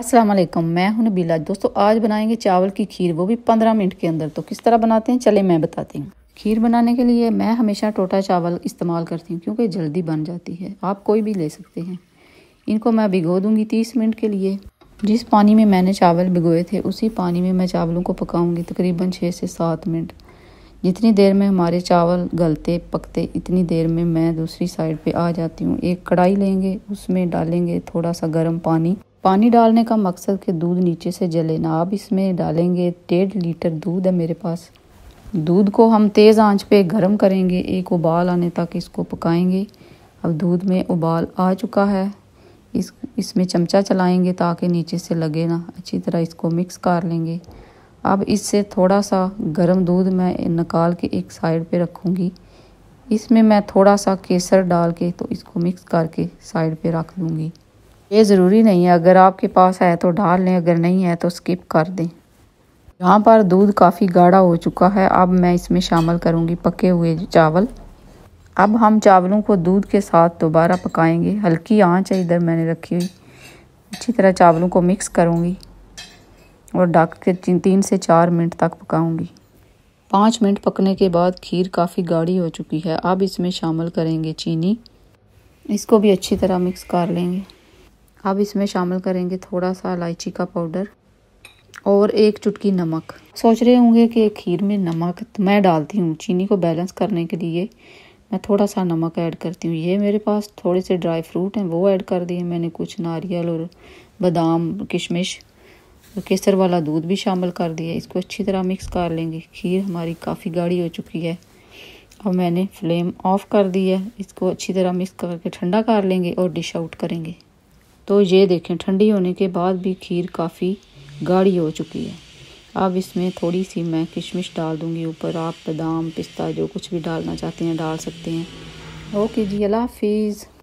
असलम मैं हूं नबीला दोस्तों आज बनाएंगे चावल की खीर वो भी पंद्रह मिनट के अंदर तो किस तरह बनाते हैं चले मैं बताती हूँ खीर बनाने के लिए मैं हमेशा टोटा चावल इस्तेमाल करती हूँ क्योंकि जल्दी बन जाती है आप कोई भी ले सकते हैं इनको मैं भिगो दूँगी तीस मिनट के लिए जिस पानी में मैंने चावल भिगोए थे उसी पानी में मैं चावलों को पकाऊँगी तकरीबन छः से सात मिनट जितनी देर में हमारे चावल गलते पकते इतनी देर में मैं दूसरी साइड पर आ जाती हूँ एक कढ़ाई लेंगे उसमें डालेंगे थोड़ा सा गर्म पानी पानी डालने का मकसद कि दूध नीचे से जले ना आप इसमें डालेंगे डेढ़ लीटर दूध है मेरे पास दूध को हम तेज़ आंच पे गरम करेंगे एक उबाल आने तक इसको पकाएंगे अब दूध में उबाल आ चुका है इस इसमें चमचा चलाएंगे ताकि नीचे से लगे ना अच्छी तरह इसको मिक्स कर लेंगे अब इससे थोड़ा सा गर्म दूध मैं निकाल के एक साइड पे रखूँगी इसमें मैं थोड़ा सा केसर डाल के तो इसको मिक्स करके साइड पर रख दूँगी ये ज़रूरी नहीं है अगर आपके पास है तो डाल लें अगर नहीं है तो स्किप कर दें यहाँ पर दूध काफ़ी गाढ़ा हो चुका है अब मैं इसमें शामिल करूँगी पके हुए चावल अब हम चावलों को दूध के साथ दोबारा पकाएंगे हल्की आंच है इधर मैंने रखी हुई अच्छी तरह चावलों को मिक्स करूँगी और ढक के तीन से चार मिनट तक पकाऊँगी पाँच मिनट पकने के बाद खीर काफ़ी गाढ़ी हो चुकी है अब इसमें शामिल करेंगे चीनी इसको भी अच्छी तरह मिक्स कर लेंगे अब इसमें शामिल करेंगे थोड़ा सा इलायची का पाउडर और एक चुटकी नमक सोच रहे होंगे कि खीर में नमक तो मैं डालती हूँ चीनी को बैलेंस करने के लिए मैं थोड़ा सा नमक ऐड करती हूँ ये मेरे पास थोड़े से ड्राई फ्रूट हैं वो ऐड कर दिए मैंने कुछ नारियल और बादाम किशमिश और केसर वाला दूध भी शामिल कर दिया इसको अच्छी तरह मिक्स कर लेंगे खीर हमारी काफ़ी गाढ़ी हो चुकी है अब मैंने फ्लेम ऑफ़ कर दी है इसको अच्छी तरह मिक्स करके ठंडा कर लेंगे और डिश आउट करेंगे तो ये देखें ठंडी होने के बाद भी खीर काफ़ी गाढ़ी हो चुकी है अब इसमें थोड़ी सी मैं किशमिश डाल दूँगी ऊपर आप बादाम पिस्ता जो कुछ भी डालना चाहते हैं डाल सकते हैं ओके जी अल्लाह हाफिज़